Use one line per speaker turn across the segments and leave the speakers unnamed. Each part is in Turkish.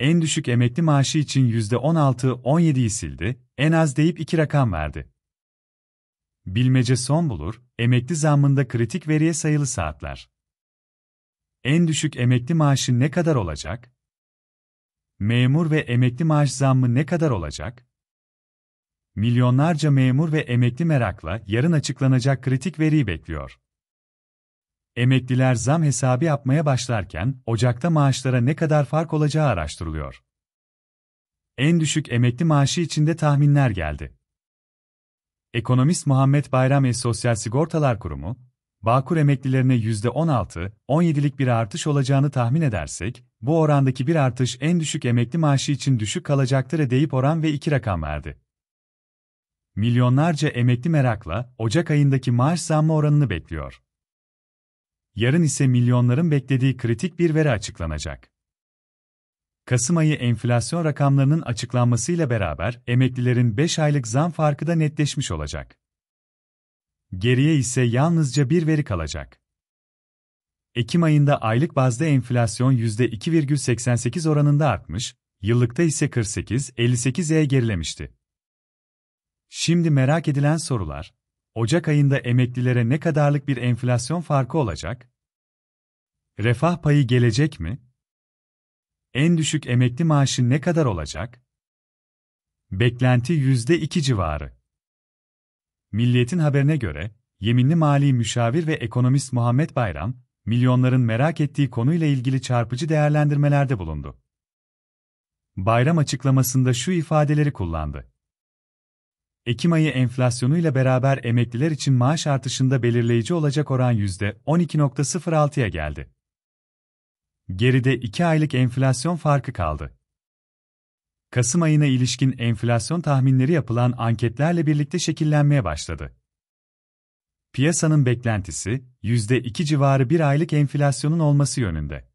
en düşük emekli maaşı için %16-17'yi sildi, en az deyip iki rakam verdi. Bilmece son bulur, emekli zammında kritik veriye sayılı saatler. En düşük emekli maaşı ne kadar olacak? Memur ve emekli maaş zammı ne kadar olacak? Milyonlarca memur ve emekli merakla yarın açıklanacak kritik veriyi bekliyor. Emekliler zam hesabı yapmaya başlarken Ocak'ta maaşlara ne kadar fark olacağı araştırılıyor. En düşük emekli maaşı içinde tahminler geldi. Ekonomist Muhammed Bayram ve Sosyal Sigortalar Kurumu, Bağkur emeklilerine %16-17'lik bir artış olacağını tahmin edersek, bu orandaki bir artış en düşük emekli maaşı için düşük kalacaktır deyip oran ve iki rakam verdi. Milyonlarca emekli merakla Ocak ayındaki maaş zammı oranını bekliyor yarın ise milyonların beklediği kritik bir veri açıklanacak. Kasım ayı enflasyon rakamlarının açıklanmasıyla beraber emeklilerin 5 aylık zam farkı da netleşmiş olacak. Geriye ise yalnızca bir veri kalacak. Ekim ayında aylık bazda enflasyon %2,88 oranında artmış, yıllıkta ise 48,58'e gerilemişti. Şimdi merak edilen sorular, Ocak ayında emeklilere ne kadarlık bir enflasyon farkı olacak? Refah payı gelecek mi? En düşük emekli maaşı ne kadar olacak? Beklenti yüzde iki civarı. Milliyetin haberine göre, yeminli mali müşavir ve ekonomist Muhammed Bayram, milyonların merak ettiği konuyla ilgili çarpıcı değerlendirmelerde bulundu. Bayram açıklamasında şu ifadeleri kullandı. Ekim ayı enflasyonuyla beraber emekliler için maaş artışında belirleyici olacak oran %12.06'ya geldi. Geride 2 aylık enflasyon farkı kaldı. Kasım ayına ilişkin enflasyon tahminleri yapılan anketlerle birlikte şekillenmeye başladı. Piyasanın beklentisi %2 civarı bir aylık enflasyonun olması yönünde.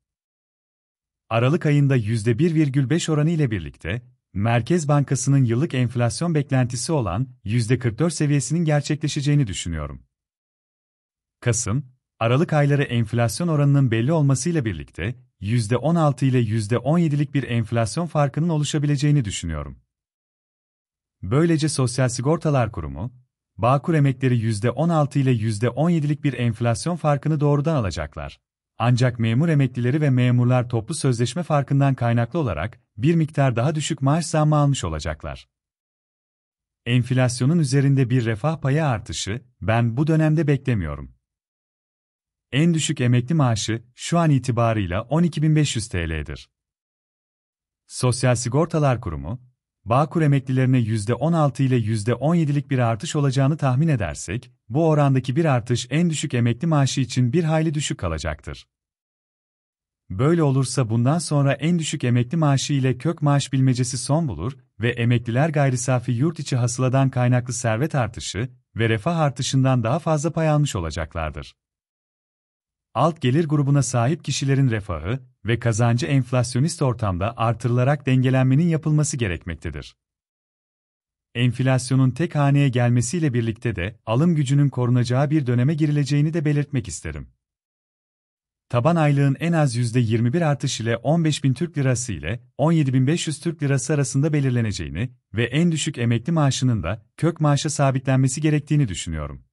Aralık ayında %1,5 oranı ile birlikte Merkez Bankası'nın yıllık enflasyon beklentisi olan %44 seviyesinin gerçekleşeceğini düşünüyorum. Kasım, Aralık ayları enflasyon oranının belli olmasıyla birlikte %16 ile %17'lik bir enflasyon farkının oluşabileceğini düşünüyorum. Böylece Sosyal Sigortalar Kurumu, Bağkur emekleri %16 ile %17'lik bir enflasyon farkını doğrudan alacaklar. Ancak memur emeklileri ve memurlar toplu sözleşme farkından kaynaklı olarak bir miktar daha düşük maaş zammı almış olacaklar. Enflasyonun üzerinde bir refah payı artışı ben bu dönemde beklemiyorum en düşük emekli maaşı şu an itibarıyla 12.500 TL'dir. Sosyal Sigortalar Kurumu, Bağkur emeklilerine %16 ile %17'lik bir artış olacağını tahmin edersek, bu orandaki bir artış en düşük emekli maaşı için bir hayli düşük kalacaktır. Böyle olursa bundan sonra en düşük emekli maaşı ile kök maaş bilmecesi son bulur ve emekliler gayri safi yurt içi hasıladan kaynaklı servet artışı ve refah artışından daha fazla pay almış olacaklardır alt gelir grubuna sahip kişilerin refahı ve kazancı enflasyonist ortamda artırılarak dengelenmenin yapılması gerekmektedir. Enflasyonun tek haneye gelmesiyle birlikte de alım gücünün korunacağı bir döneme girileceğini de belirtmek isterim. Taban aylığın en az %21 artış ile 15.000 Türk Lirası ile 17.500 Türk Lirası arasında belirleneceğini ve en düşük emekli maaşının da kök maaşa sabitlenmesi gerektiğini düşünüyorum.